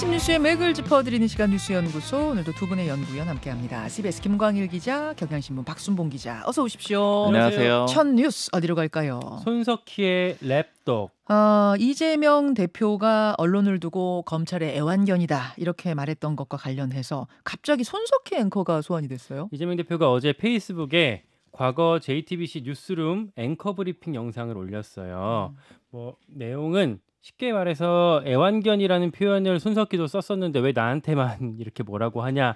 아침 뉴스의 맥을 짚어드리는 시간 뉴스연구소 오늘도 두 분의 연구위원 함께합니다. CBS 김광일 기자, 경향신문 박순봉 기자, 어서 오십시오. 안녕하세요. 첫 뉴스 어디로 갈까요? 손석희의 랩독. 어, 이재명 대표가 언론을 두고 검찰의 애완견이다 이렇게 말했던 것과 관련해서 갑자기 손석희 앵커가 소환이 됐어요. 이재명 대표가 어제 페이스북에 과거 JTBC 뉴스룸 앵커 브리핑 영상을 올렸어요. 음. 뭐 내용은 쉽게 말해서 애완견이라는 표현을 손석희도 썼었는데 왜 나한테만 이렇게 뭐라고 하냐라는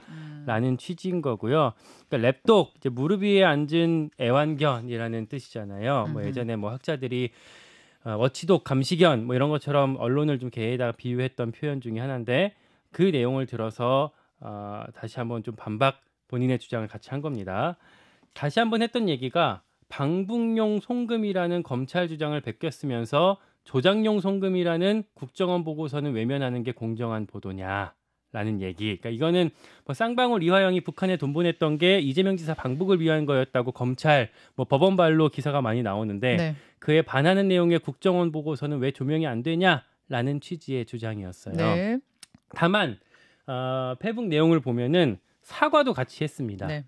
음. 취지인 거고요. 그러니까 랩독 이제 무릎 위에 앉은 애완견이라는 뜻이잖아요. 음. 뭐 예전에 뭐 학자들이 어, 워치독, 감시견 뭐 이런 것처럼 언론을 좀 개에다가 비유했던 표현 중에 하나인데 그 내용을 들어서 어, 다시 한번 좀 반박 본인의 주장을 같이 한 겁니다. 다시 한번 했던 얘기가 방북용 송금이라는 검찰 주장을 베꼈으면서 조작용 송금이라는 국정원 보고서는 외면하는 게 공정한 보도냐? 라는 얘기. 그러니까 이거는 뭐 쌍방울 이화영이 북한에 돈 보냈던 게 이재명 지사 방북을 위한 거였다고 검찰 뭐 법원 발로 기사가 많이 나오는데 네. 그에 반하는 내용의 국정원 보고서는 왜 조명이 안 되냐라는 취지의 주장이었어요. 네. 다만 어, 페북 내용을 보면은 사과도 같이 했습니다. 네.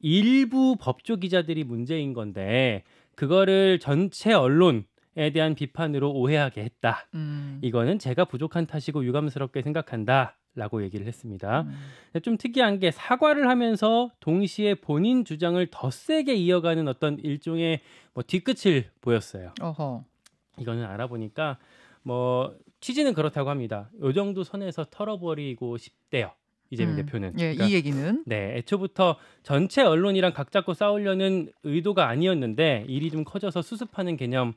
일부 법조 기자들이 문제인 건데 그거를 전체 언론 에 대한 비판으로 오해하게 했다. 음. 이거는 제가 부족한 탓이고 유감스럽게 생각한다. 라고 얘기를 했습니다. 음. 좀 특이한 게 사과를 하면서 동시에 본인 주장을 더 세게 이어가는 어떤 일종의 뭐 뒤끝을 보였어요. 어허. 이거는 알아보니까 뭐 취지는 그렇다고 합니다. 요 정도 선에서 털어버리고 싶대요. 이재명 음. 대표는. 예, 그러니까, 이 얘기는. 네, 애초부터 전체 언론이랑 각 잡고 싸우려는 의도가 아니었는데 일이 좀 커져서 수습하는 개념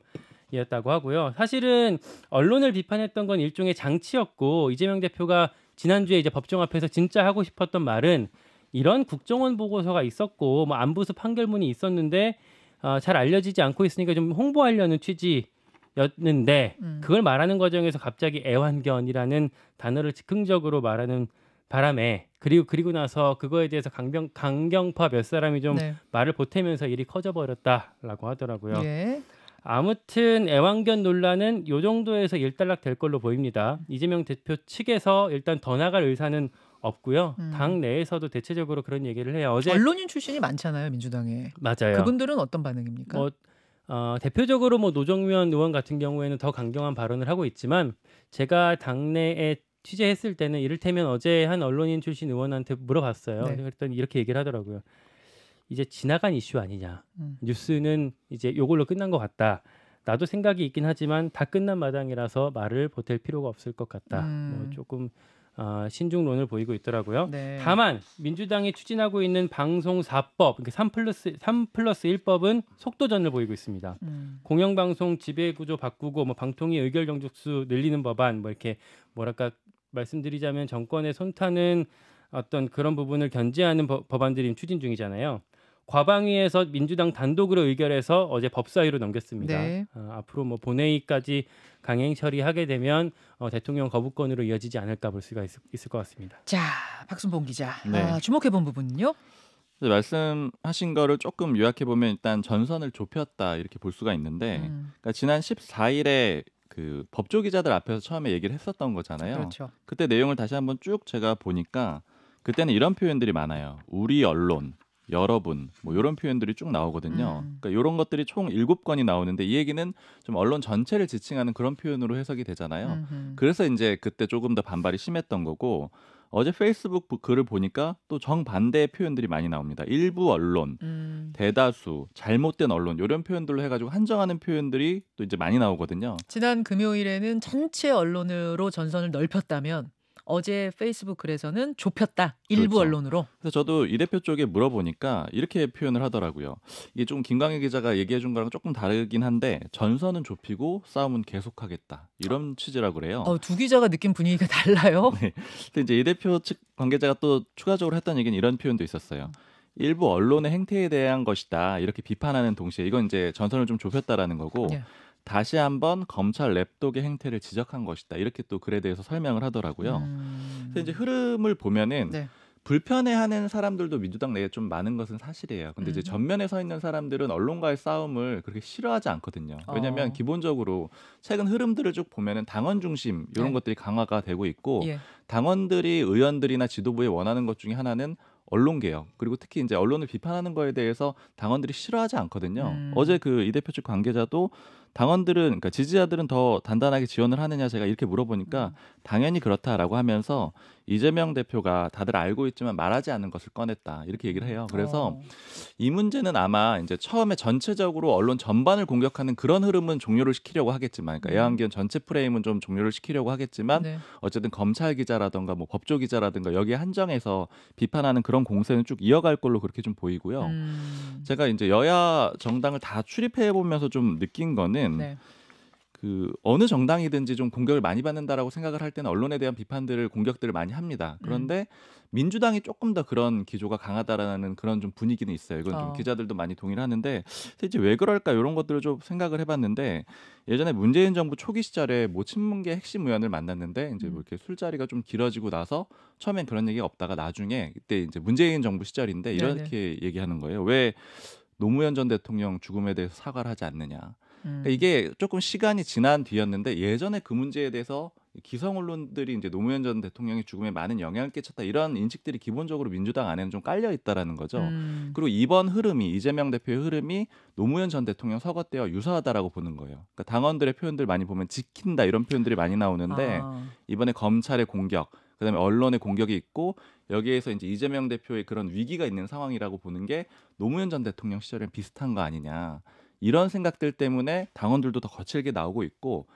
이었다고 하고요. 사실은 언론을 비판했던 건 일종의 장치였고 이재명 대표가 지난주에 이제 법정 앞에서 진짜 하고 싶었던 말은 이런 국정원 보고서가 있었고 뭐 안부수 판결문이 있었는데 어, 잘 알려지지 않고 있으니까 좀 홍보하려는 취지였는데 음. 그걸 말하는 과정에서 갑자기 애완견이라는 단어를 즉흥적으로 말하는 바람에 그리고 그리고 나서 그거에 대해서 강병 강경파 몇 사람이 좀 네. 말을 보태면서 일이 커져 버렸다라고 하더라고요. 예. 아무튼 애완견 논란은 요 정도에서 일단락 될 걸로 보입니다. 이재명 대표 측에서 일단 더 나갈 의사는 없고요. 음. 당 내에서도 대체적으로 그런 얘기를 해요. 어제 언론인 출신이 많잖아요 민주당에. 맞아요. 그분들은 어떤 반응입니까? 뭐 어, 대표적으로 뭐 노정면 의원 같은 경우에는 더 강경한 발언을 하고 있지만 제가 당내에 취재했을 때는 이를테면 어제 한 언론인 출신 의원한테 물어봤어요. 네. 그랬더니 이렇게 얘기를 하더라고요. 이제 지나간 이슈 아니냐. 음. 뉴스는 이제 요걸로 끝난 것 같다. 나도 생각이 있긴 하지만 다 끝난 마당이라서 말을 보탤 필요가 없을 것 같다. 뭐 음. 뭐 조금 어, 신중론을 보이고 있더라고요. 네. 다만 민주당이 추진하고 있는 방송사법 그3 그러니까 플러스 3 플러스 1법은 속도전을 보이고 있습니다. 음. 공영방송 지배구조 바꾸고 뭐 방통위 의결 영적수 늘리는 법안 뭐 이렇게 뭐랄까 말씀드리자면 정권의 손타는 어떤 그런 부분을 견제하는 법, 법안들이 추진 중이잖아요. 과방위에서 민주당 단독으로 의결해서 어제 법사위로 넘겼습니다. 네. 어, 앞으로 뭐 본회의까지 강행 처리하게 되면 어, 대통령 거부권으로 이어지지 않을까 볼 수가 있, 을것 같습니다. 자, 박순봉 기자 네. 아, 주목해 본 부분은요? 말씀하신 거를 조금 요약해 보면 일단 전선을 좁혔다 이렇게 볼 수가 있는데 음. 그러니까 지난 14일에 그 법조 기자들 앞에서 처음에 얘기를 했었던 거잖아요. 그렇죠. 그때 내용을 다시 한번 쭉 제가 보니까 그때는 이런 표현들이 많아요. 우리 언론, 여러분 뭐 이런 표현들이 쭉 나오거든요. 음. 그러니까 이런 것들이 총 일곱 건이 나오는데 이 얘기는 좀 언론 전체를 지칭하는 그런 표현으로 해석이 되잖아요. 음흠. 그래서 이제 그때 조금 더 반발이 심했던 거고 어제 페이스북 글을 보니까 또 정반대의 표현들이 많이 나옵니다. 일부 언론, 음. 대다수, 잘못된 언론 이런 표현들로 해가지고 한정하는 표현들이 또 이제 많이 나오거든요. 지난 금요일에는 전체 언론으로 전선을 넓혔다면 어제 페이스북 글에서는 좁혔다. 일부 그렇죠. 언론으로. 그래서 저도 이 대표 쪽에 물어보니까 이렇게 표현을 하더라고요. 이게 좀 김광희 기자가 얘기해 준 거랑 조금 다르긴 한데 전선은 좁히고 싸움은 계속하겠다. 이런 취지라 그래요. 어, 두 기자가 느낀 분위기가 달라요. 네. 근데 이제 이 대표 측 관계자가 또 추가적으로 했던 얘기는 이런 표현도 있었어요. 일부 언론의 행태에 대한 것이다 이렇게 비판하는 동시에 이건 이제 전선을 좀 좁혔다라는 거고 예. 다시 한번 검찰 랩독의 행태를 지적한 것이다. 이렇게 또 글에 대해서 설명을 하더라고요. 음. 그래서 이제 음. 흐름을 보면은 네. 불편해하는 사람들도 민주당 내에 좀 많은 것은 사실이에요. 근데 음. 이제 전면에 서 있는 사람들은 언론과의 싸움을 그렇게 싫어하지 않거든요. 왜냐하면 어. 기본적으로 최근 흐름들을 쭉 보면은 당원 중심 이런 네. 것들이 강화가 되고 있고 예. 당원들이 의원들이나 지도부에 원하는 것 중에 하나는 언론 개혁 그리고 특히 이제 언론을 비판하는 거에 대해서 당원들이 싫어하지 않거든요. 음. 어제 그 이 대표 측 관계자도 당원들은 그러니까 지지자들은 더 단단하게 지원을 하느냐 제가 이렇게 물어보니까 음. 당연히 그렇다라고 하면서 이재명 대표가 다들 알고 있지만 말하지 않는 것을 꺼냈다 이렇게 얘기를 해요. 그래서 어. 이 문제는 아마 이제 처음에 전체적으로 언론 전반을 공격하는 그런 흐름은 종료를 시키려고 하겠지만, 그러니까 음. 애완견 전체 프레임은 좀 종료를 시키려고 하겠지만 네. 어쨌든 검찰 기자라든가 뭐 법조 기자라든가 여기에 한정해서 비판하는 그런 공세는 쭉 이어갈 걸로 그렇게 좀 보이고요. 음. 제가 이제 여야 정당을 다 출입해 보면서 좀 느낀 거는 때는 네. 그 어느 정당이든지 좀 공격을 많이 받는다라고 생각을 할 때는 언론에 대한 비판들을 공격들을 많이 합니다. 음. 그런데 음. 민주당이 조금 더 그런 기조가 강하다라는 그런 좀 분위기는 있어요. 이건 좀 어. 기자들도 많이 동의를 하는데 이제 왜 그럴까 이런 것들을 좀 생각을 해봤는데 예전에 문재인 정부 초기 시절에 모친문계 핵심 의원을 만났는데 이제 뭐 음. 이렇게 술자리가 좀 길어지고 나서 처음엔 그런 얘기가 없다가 나중에 그때 이제 문재인 정부 시절인데 네, 네. 이렇게 네네. 얘기하는 거예요. 왜 노무현 전 대통령 죽음에 대해서 사과를 하지 않느냐. 음. 그러니까 이게 조금 시간이 지난 뒤였는데 예전에 그 문제에 대해서 기성 언론들이 이제 노무현 전 대통령의 죽음에 많은 영향을 끼쳤다 이런 인식들이 기본적으로 민주당 안에는 좀 깔려 있다라는 거죠. 음. 그리고 이번 흐름이 이재명 대표의 흐름이 노무현 전 대통령 서거 때와 유사하다라고 보는 거예요. 그러니까 당원들의 표현들 많이 보면 지킨다 이런 표현들이 많이 나오는데 아. 이번에 검찰의 공격, 그다음에 언론의 공격이 있고 여기에서 이제 이재명 대표의 그런 위기가 있는 상황이라고 보는 게 노무현 전 대통령 시절에 비슷한 거 아니냐. 이런 생각들 때문에 당원들도 더 거칠게 나오고 있고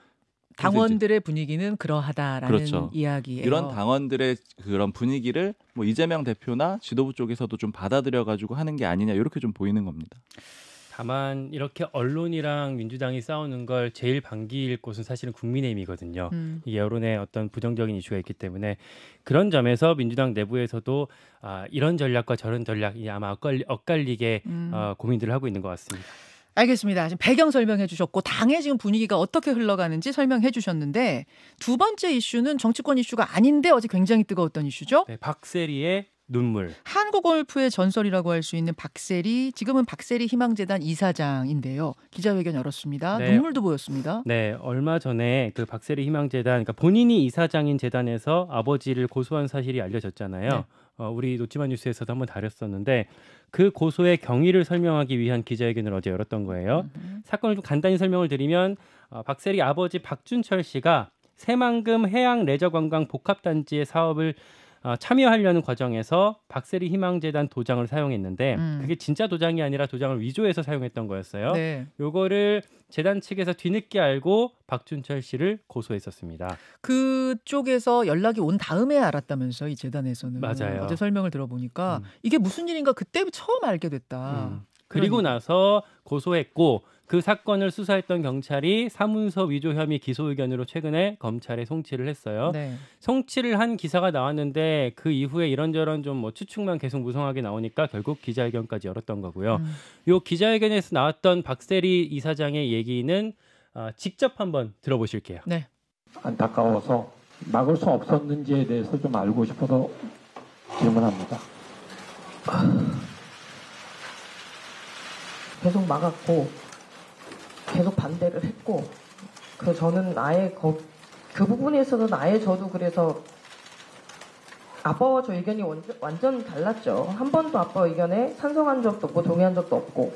당원들의 분위기는 그러하다라는 그렇죠. 이야기예요. 이런 당원들의 그런 분위기를 뭐 이재명 대표나 지도부 쪽에서도 좀 받아들여 가지고 하는 게 아니냐 이렇게 좀 보이는 겁니다. 다만 이렇게 언론이랑 민주당이 싸우는 걸 제일 반기일 곳은 사실은 국민의힘이거든요. 음. 이 여론에 어떤 부정적인 이슈가 있기 때문에 그런 점에서 민주당 내부에서도 아, 이런 전략과 저런 전략이 아마 엇갈리, 게 음. 어, 고민들을 하고 있는 것 같습니다. 알겠습니다. 지금 배경 설명해 주셨고 당의 지금 분위기가 어떻게 흘러가는지 설명해 주셨는데 두 번째 이슈는 정치권 이슈가 아닌데 어제 굉장히 뜨거웠던 이슈죠. 네, 박세리의 눈물. 한국 골프의 전설이라고 할 수 있는 박세리, 지금은 박세리 희망재단 이사장인데요. 기자회견 열었습니다. 네. 눈물도 보였습니다. 네, 얼마 전에 그 박세리 희망재단, 그러니까 본인이 이사장인 재단에서 아버지를 고소한 사실이 알려졌잖아요. 네. 어, 우리 노치만 뉴스에서도 한번 다뤘었는데 그 고소의 경위를 설명하기 위한 기자회견을 어제 열었던 거예요. 음. 사건을 좀 간단히 설명을 드리면 어, 박세리 아버지 박준철 씨가 새만금 해양 레저관광 복합단지의 사업을 어, 참여하려는 과정에서 박세리 희망재단 도장을 사용했는데 음. 그게 진짜 도장이 아니라 도장을 위조해서 사용했던 거였어요. 네. 요거를 재단 측에서 뒤늦게 알고 박준철 씨를 고소했었습니다. 그쪽에서 연락이 온 다음에 알았다면서 이 재단에서는 맞아요. 어제 설명을 들어보니까 음. 이게 무슨 일인가 그때 처음 알게 됐다. 음. 그리고 그러니. 나서 고소했고 그 사건을 수사했던 경찰이 사문서 위조 혐의 기소 의견으로 최근에 검찰에 송치를 했어요. 네. 송치를 한 기사가 나왔는데 그 이후에 이런저런 좀뭐 추측만 계속 무성하게 나오니까 결국 기자회견까지 열었던 거고요. 음. 요 기자회견에서 나왔던 박세리 이사장의 얘기는 어, 직접 한번 들어보실게요. 네. 안타까워서 막을 수 없었는지에 대해서 좀 알고 싶어서 질문합니다. 계속 막았고 계속 반대를 했고 그 저는 아예 거, 그 부분에 있어서는 아예 저도 그래서 아빠와 저 의견이 완전, 완전 달랐죠. 한 번도 아빠 의견에 찬성한 적도 없고 동의한 적도 없고.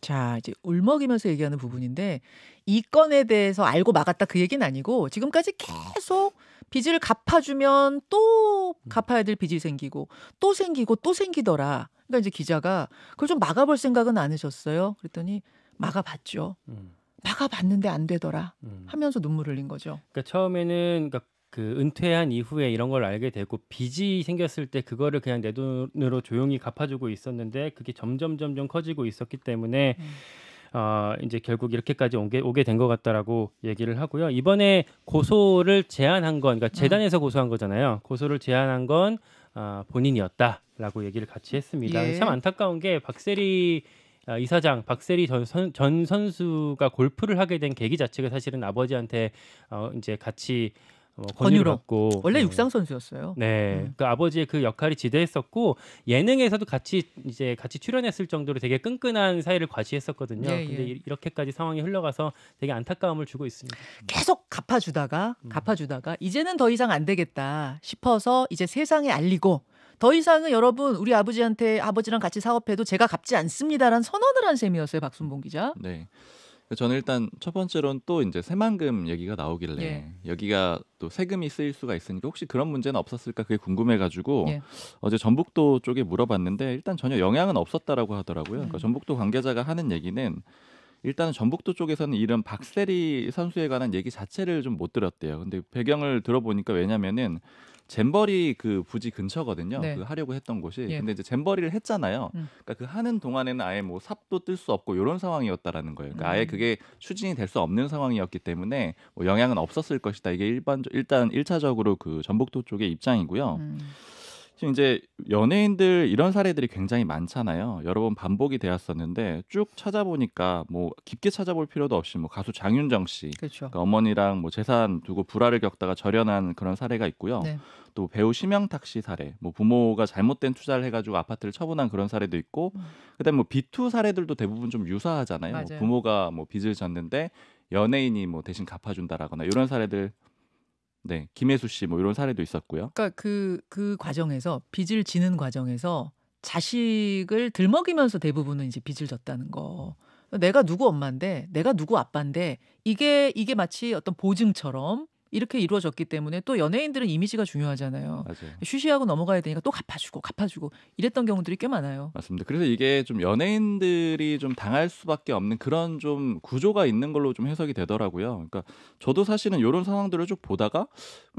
자, 이제 울먹이면서 얘기하는 부분인데 이 건에 대해서 알고 막았다 그 얘기는 아니고 지금까지 계속 빚을 갚아주면 또 갚아야 될 빚이 생기고 또 생기고 또 생기더라. 그러니까 이제 기자가 그걸 좀 막아볼 생각은 안 하셨어요. 그랬더니 막아봤죠. 음. 막아봤는데 안 되더라 음. 하면서 눈물 흘린 거죠. 그러니까 처음에는 그러니까 그 은퇴한 이후에 이런 걸 알게 되고 빚이 생겼을 때 그거를 그냥 내 돈으로 조용히 갚아주고 있었는데 그게 점점 점점 커지고 있었기 때문에 음. 어, 이제 결국 이렇게까지 오게, 오게 된 것 같다라고 얘기를 하고요. 이번에 고소를 제안한 건, 그러니까 음. 재단에서 고소한 거잖아요. 고소를 제안한 건 어, 본인이었다라고 얘기를 같이 했습니다. 예. 참 안타까운 게 박세리 아, 이사장 박세리 전, 선, 전 선수가 골프를 하게 된 계기 자체가 사실은 아버지한테 어, 이제 같이 어, 권유를 받고 원래 네. 육상 선수였어요. 네, 음. 그 아버지의 그 역할이 지대했었고 예능에서도 같이 이제 같이 출연했을 정도로 되게 끈끈한 사이를 과시했었거든요. 예, 예. 근데 예. 이렇게까지 상황이 흘러가서 되게 안타까움을 주고 있습니다. 음. 계속 갚아주다가 음. 갚아주다가 이제는 더 이상 안 되겠다 싶어서 이제 세상에 알리고 더 이상은 여러분 우리 아버지한테 아버지랑 같이 사업해도 제가 갚지 않습니다라는 선언을 한 셈이었어요 박순봉 기자. 네. 저는 일단 첫 번째로는 또 이제 새만금 얘기가 나오길래 예. 여기가 또 세금이 쓰일 수가 있으니까 혹시 그런 문제는 없었을까 그게 궁금해가지고 예. 어제 전북도 쪽에 물어봤는데 일단 전혀 영향은 없었다라고 하더라고요. 그러니까 네. 전북도 관계자가 하는 얘기는 일단은 전북도 쪽에서는 이런 박세리 선수에 관한 얘기 자체를 좀 못 들었대요. 근데 배경을 들어보니까 왜냐면은 잼버리 그 부지 근처거든요. 네. 그 하려고 했던 곳이. 예. 근데 이제 잼버리를 했잖아요. 음. 그러니까 그 하는 동안에는 아예 뭐 삽도 뜰 수 없고 이런 상황이었다라는 거예요. 그러니까 음. 아예 그게 추진이 될 수 없는 상황이었기 때문에 뭐 영향은 없었을 것이다. 이게 일반 일단 일차적으로 그 전북도 쪽의 입장이고요. 음. 지금 이제 연예인들 이런 사례들이 굉장히 많잖아요. 여러 번 반복이 되었었는데 쭉 찾아보니까 뭐 깊게 찾아볼 필요도 없이 뭐 가수 장윤정 씨, 그렇죠. 그러니까 어머니랑 뭐 재산 두고 불화를 겪다가 절연한 그런 사례가 있고요. 네. 또 배우 심영탁 씨 사례, 뭐 부모가 잘못된 투자를 해가지고 아파트를 처분한 그런 사례도 있고, 음. 그다음 뭐 비투 사례들도 대부분 좀 유사하잖아요. 뭐 아요뭐 부모가 뭐 빚을 졌는데 연예인이 뭐 대신 갚아준다라거나 이런 사례들 네, 김혜수 씨 뭐 이런 사례도 있었고요. 그러니까 그그 그 과정에서 빚을 지는 과정에서 자식을 들먹이면서 대부분은 이제 빚을 졌다는 거. 내가 누구 엄마인데, 내가 누구 아빠인데 이게 이게 마치 어떤 보증처럼 이렇게 이루어졌기 때문에 또 연예인들은 이미지가 중요하잖아요. 맞아요. 쉬쉬하고 넘어가야 되니까 또 갚아주고 갚아주고 이랬던 경우들이 꽤 많아요. 맞습니다. 그래서 이게 좀 연예인들이 좀 당할 수밖에 없는 그런 좀 구조가 있는 걸로 좀 해석이 되더라고요. 그러니까 저도 사실은 이런 상황들을 쭉 보다가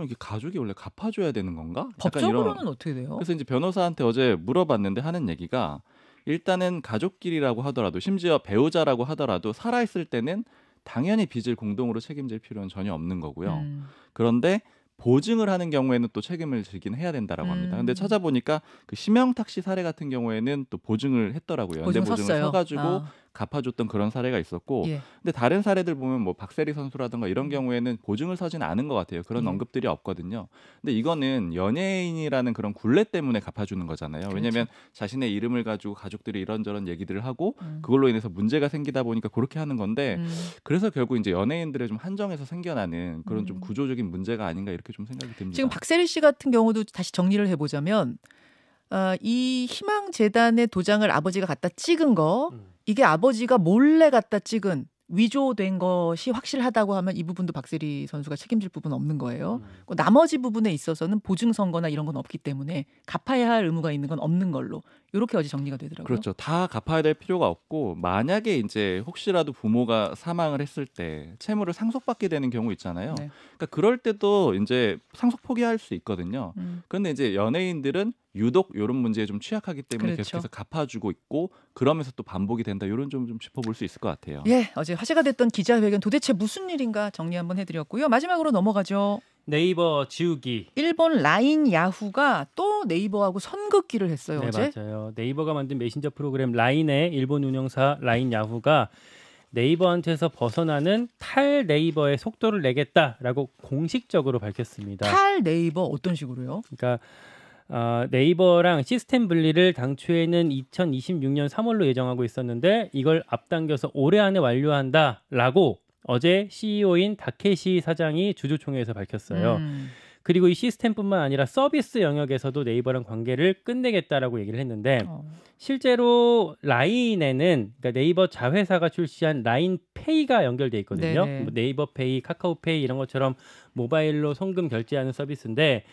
이게 가족이 원래 갚아줘야 되는 건가? 법적으로는 이런... 어떻게 돼요? 그래서 이제 변호사한테 어제 물어봤는데 하는 얘기가 일단은 가족끼리라고 하더라도 심지어 배우자라고 하더라도 살아있을 때는 당연히 빚을 공동으로 책임질 필요는 전혀 없는 거고요. 음. 그런데 보증을 하는 경우에는 또 책임을 지긴 해야 된다라고 음. 합니다. 근데 음. 찾아보니까 그심형탁씨 사례 같은 경우에는 또 보증을 했더라고요. 보증 근데 보증을 섰가지고 아. 갚아줬던 그런 사례가 있었고 예. 근데 다른 사례들 보면 뭐 박세리 선수라든가 이런 음. 경우에는 보증을 서진 않은 것 같아요 그런 음. 언급들이 없거든요 근데 이거는 연예인이라는 그런 굴레 때문에 갚아주는 거잖아요 그렇죠. 왜냐하면 자신의 이름을 가지고 가족들이 이런저런 얘기들을 하고 음. 그걸로 인해서 문제가 생기다 보니까 그렇게 하는 건데 음. 그래서 결국 이제 연예인들의 좀 한정에서 생겨나는 그런 좀 음. 구조적인 문제가 아닌가 이렇게 좀 생각이 듭니다 지금 박세리 씨 같은 경우도 다시 정리를 해보자면 어, 이 희망재단의 도장을 아버지가 갖다 찍은 거 음. 이게 아버지가 몰래 갖다 찍은 위조된 것이 확실하다고 하면 이 부분도 박세리 선수가 책임질 부분 없는 거예요. 음. 그 나머지 부분에 있어서는 보증 선거나 이런 건 없기 때문에 갚아야 할 의무가 있는 건 없는 걸로 이렇게 어제 정리가 되더라고요. 그렇죠. 다 갚아야 될 필요가 없고 만약에 이제 혹시라도 부모가 사망을 했을 때 채무를 상속받게 되는 경우 있잖아요. 네. 그러니까 그럴 때도 이제 상속 포기할 수 있거든요. 음. 그런데 이제 연예인들은 유독 이런 문제에 좀 취약하기 때문에 그렇죠. 계속해서 갚아주고 있고 그러면서 또 반복이 된다 이런 점 좀 짚어볼 수 있을 것 같아요. 예, 어제 화제가 됐던 기자회견 도대체 무슨 일인가 정리 한번 해드렸고요. 마지막으로 넘어가죠. 네이버 지우기. 일본 라인 야후가 또 네이버하고 선긋기를 했어요. 네, 어제? 맞아요. 네이버가 만든 메신저 프로그램 라인의 일본 운영사 라인 야후가 네이버한테서 벗어나는 탈 네이버의 속도를 내겠다라고 공식적으로 밝혔습니다. 탈 네이버 어떤 식으로요? 그러니까 어, 네이버랑 시스템 분리를 당초에는 2026년 3월로 예정하고 있었는데 이걸 앞당겨서 올해 안에 완료한다라고 어제 CEO인 다케시 사장이 주주총회에서 밝혔어요. 음. 그리고 이 시스템뿐만 아니라 서비스 영역에서도 네이버랑 관계를 끝내겠다라고 얘기를 했는데 어. 실제로 라인에는 그러니까 네이버 자회사가 출시한 라인 페이가 연결돼 있거든요. 뭐 네이버 페이, 카카오 페이 이런 것처럼 모바일로 송금 결제하는 서비스인데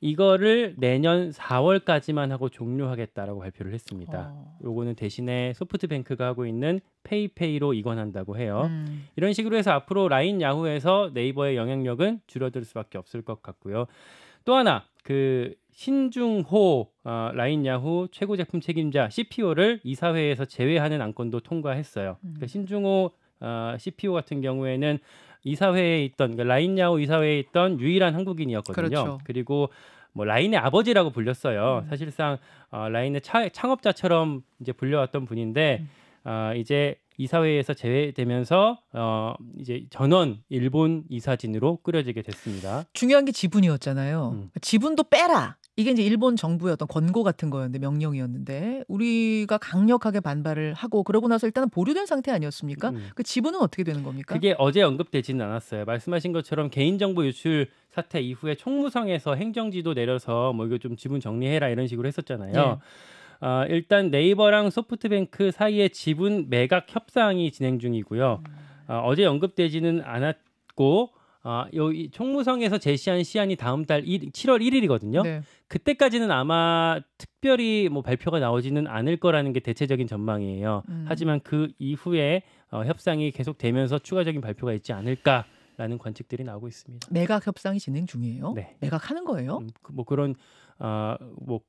이거를 내년 4월까지만 하고 종료하겠다라고 발표를 했습니다. 어. 요거는 대신에 소프트뱅크가 하고 있는 페이페이로 이관한다고 해요. 음. 이런 식으로 해서 앞으로 라인 야후에서 네이버의 영향력은 줄어들 수밖에 없을 것 같고요. 또 하나 그 신중호 어, 라인 야후 최고 제품 책임자 CPO를 이사회에서 제외하는 안건도 통과했어요. 음. 그러니까 신중호 어, CPO 같은 경우에는 이사회에 있던 그러니까 라인야오 이사회에 있던 유일한 한국인이었거든요. 그렇죠. 그리고 뭐 라인의 아버지라고 불렸어요. 음. 사실상 어, 라인의 차, 창업자처럼 이제 불려왔던 분인데 음. 어, 이제 이사회에서 제외되면서 어, 이제 전원 일본 이사진으로 끌어지게 됐습니다. 중요한 게 지분이었잖아요. 음. 지분도 빼라. 이게 이제 일본 정부의 어떤 권고 같은 거였는데 명령이었는데 우리가 강력하게 반발을 하고 그러고 나서 일단은 보류된 상태 아니었습니까? 음. 그 지분은 어떻게 되는 겁니까? 그게 어제 언급되지는 않았어요. 말씀하신 것처럼 개인정보 유출 사태 이후에 총무성에서 행정지도 내려서 뭐 이거 좀 지분 정리해라 이런 식으로 했었잖아요. 네. 어, 일단 네이버랑 소프트뱅크 사이에 지분 매각 협상이 진행 중이고요. 음. 어, 어제 언급되지는 않았고 아, 여기 총무성에서 제시한 시한이 다음 달 1, 7월 1일이거든요. 네. 그때까지는 아마 특별히 뭐 발표가 나오지는 않을 거라는 게 대체적인 전망이에요. 음. 하지만 그 이후에 어, 협상이 계속되면서 추가적인 발표가 있지 않을까. 라는 관측들이 나오고 있습니다. 매각 협상이 진행 중이에요. 네. 매각하는 거예요? 음, 그, 뭐 그런 아뭐 어, 뭐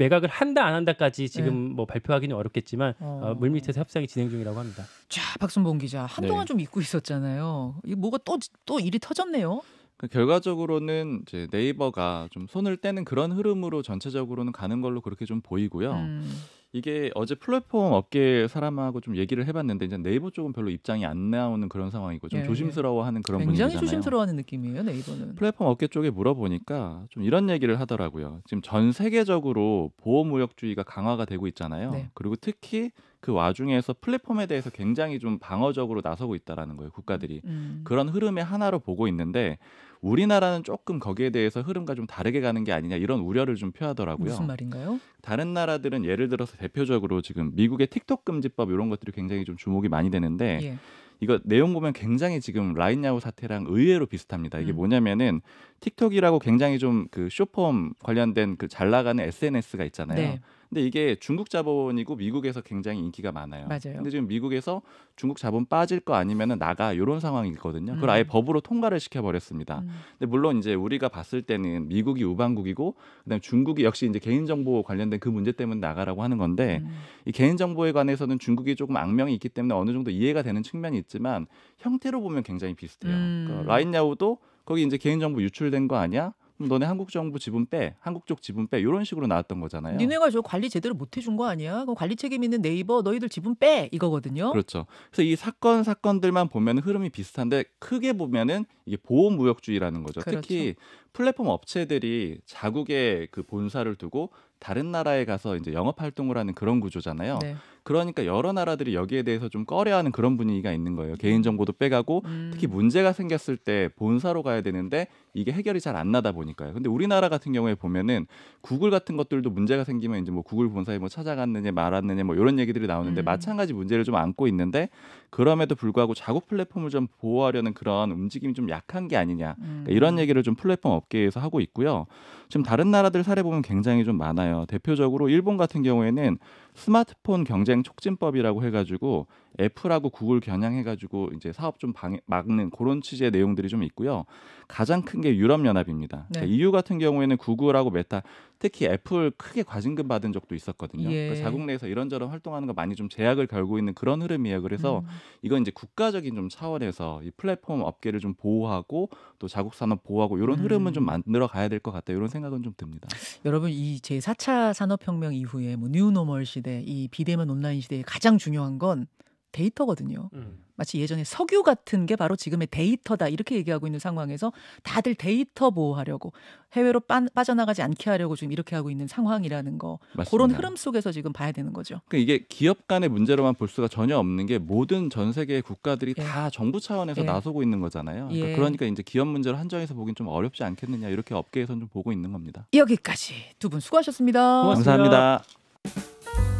매각을 한다 안 한다까지 지금 네. 뭐 발표하기는 어렵겠지만 어. 어, 물밑에서 협상이 진행 중이라고 합니다. 자, 박순봉 기자 한동안 네. 좀 잊고 있었잖아요. 이 뭐가 또또 또 일이 터졌네요. 그 결과적으로는 이제 네이버가 좀 손을 떼는 그런 흐름으로 전체적으로는 가는 걸로 그렇게 좀 보이고요. 음. 이게 어제 플랫폼 업계 사람하고 좀 얘기를 해봤는데 이제 네이버 쪽은 별로 입장이 안 나오는 그런 상황이고 좀 예, 예. 조심스러워하는 그런 분위기잖아요. 굉장히 조심스러워하는 느낌이에요 네이버는. 플랫폼 업계 쪽에 물어보니까 좀 이런 얘기를 하더라고요. 지금 전 세계적으로 보호무역주의가 강화가 되고 있잖아요. 네. 그리고 특히 그 와중에서 플랫폼에 대해서 굉장히 좀 방어적으로 나서고 있다라는 거예요. 국가들이 음, 음. 그런 흐름의 하나로 보고 있는데 우리나라는 조금 거기에 대해서 흐름과 좀 다르게 가는 게 아니냐 이런 우려를 좀 표하더라고요. 무슨 말인가요? 다른 나라들은 예를 들어서 대표적으로 지금 미국의 틱톡 금지법 이런 것들이 굉장히 좀 주목이 많이 되는데 예. 이거 내용 보면 굉장히 지금 라인 야구 사태랑 의외로 비슷합니다. 이게 음. 뭐냐면은 틱톡이라고 굉장히 좀 그 쇼폼 관련된 그 잘 나가는 SNS가 있잖아요. 네. 근데 이게 중국 자본이고 미국에서 굉장히 인기가 많아요. 맞아요. 근데 지금 미국에서 중국 자본 빠질 거 아니면은 나가 이런 상황이거든요. 있 그걸 음. 아예 법으로 통과를 시켜 버렸습니다. 음. 근데 물론 이제 우리가 봤을 때는 미국이 우방국이고 그다음에 중국이 역시 이제 개인 정보 관련된 그 문제 때문에 나가라고 하는 건데 음. 이 개인 정보에 관해서는 중국이 조금 악명이 있기 때문에 어느 정도 이해가 되는 측면이 있지만 형태로 보면 굉장히 비슷해요. 음. 그러니까 라인 야우도 거기 이제 개인정보 유출된 거 아니야? 너네 한국 정부 지분 빼, 한국 쪽 지분 빼 이런 식으로 나왔던 거잖아요. 니네가 저 관리 제대로 못 해준 거 아니야? 그 관리 책임 있는 네이버 너희들 지분 빼 이거거든요. 그렇죠. 그래서 이 사건 사건들만 보면 흐름이 비슷한데 크게 보면은 이게 보호 무역주의라는 거죠. 그렇죠. 특히 플랫폼 업체들이 자국의그 본사를 두고 다른 나라에 가서 이제 영업 활동을 하는 그런 구조잖아요. 네. 그러니까 여러 나라들이 여기에 대해서 좀 꺼려하는 그런 분위기가 있는 거예요. 개인 정보도 빼가고 음. 특히 문제가 생겼을 때 본사로 가야 되는데 이게 해결이 잘 안 나다 보니까요. 근데 우리나라 같은 경우에 보면은 구글 같은 것들도 문제가 생기면 이제 뭐 구글 본사에 뭐 찾아갔느냐 말았느냐 뭐 이런 얘기들이 나오는데 음. 마찬가지 문제를 좀 안고 있는데 그럼에도 불구하고 자국 플랫폼을 좀 보호하려는 그런 움직임이 좀 약한 게 아니냐 음. 그러니까 이런 음. 얘기를 좀 플랫폼 업계에서 하고 있고요. 지금 다른 나라들 사례 보면 굉장히 좀 많아요. 대표적으로 일본 같은 경우에는 스마트폰 경쟁 촉진법이라고 해가지고 애플하고 구글 겨냥해가지고 이제 사업 좀 방해, 막는 그런 취지의 내용들이 좀 있고요. 가장 큰 게 유럽연합입니다. 네. 그 그러니까 EU 같은 경우에는 구글하고 메타 특히 애플 크게 과징금 받은 적도 있었거든요. 예. 그러니까 자국 내에서 이런저런 활동하는 거 많이 좀 제약을 걸고 있는 그런 흐름이에요. 그래서 음. 이건 이제 국가적인 좀 차원에서 이 플랫폼 업계를 좀 보호하고 또 자국 산업 보호하고 이런 음. 흐름은 좀 만들어 가야 될 것 같다. 이런 생각은 좀 듭니다. 여러분 이 제 4차 산업혁명 이후에 뭐 뉴노멀 시대, 이 비대면 온라인 시대에 가장 중요한 건 데이터거든요. 음. 마치 예전에 석유 같은 게 바로 지금의 데이터다 이렇게 얘기하고 있는 상황에서 다들 데이터 보호하려고 해외로 빠, 빠져나가지 않게 하려고 지금 이렇게 하고 있는 상황이라는 거 맞습니다. 그런 흐름 속에서 지금 봐야 되는 거죠. 그러니까 이게 기업 간의 문제로만 볼 수가 전혀 없는 게 모든 전 세계 국가들이 예. 다 정부 차원에서 예. 나서고 있는 거잖아요. 그러니까, 예. 그러니까 이제 기업 문제를 한정해서 보긴 좀 어렵지 않겠느냐 이렇게 업계에서는 좀 보고 있는 겁니다. 여기까지 두 분 수고하셨습니다 고맙습니다. 감사합니다.